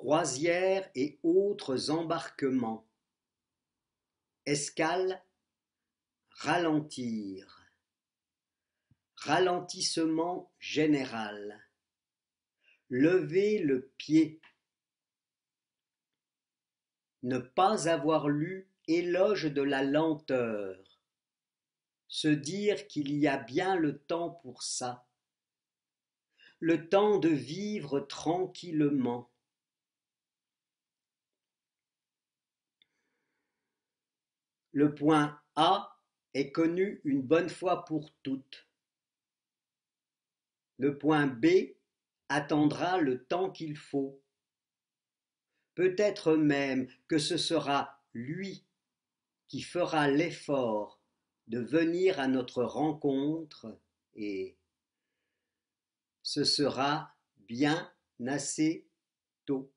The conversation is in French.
Croisières et autres embarquements. Escale. Ralentir. Ralentissement général. Lever le pied. Ne pas avoir lu éloge de la lenteur. Se dire qu'il y a bien le temps pour ça. Le temps de vivre tranquillement Le point A est connu une bonne fois pour toutes. Le point B attendra le temps qu'il faut. Peut-être même que ce sera lui qui fera l'effort de venir à notre rencontre et ce sera bien assez tôt.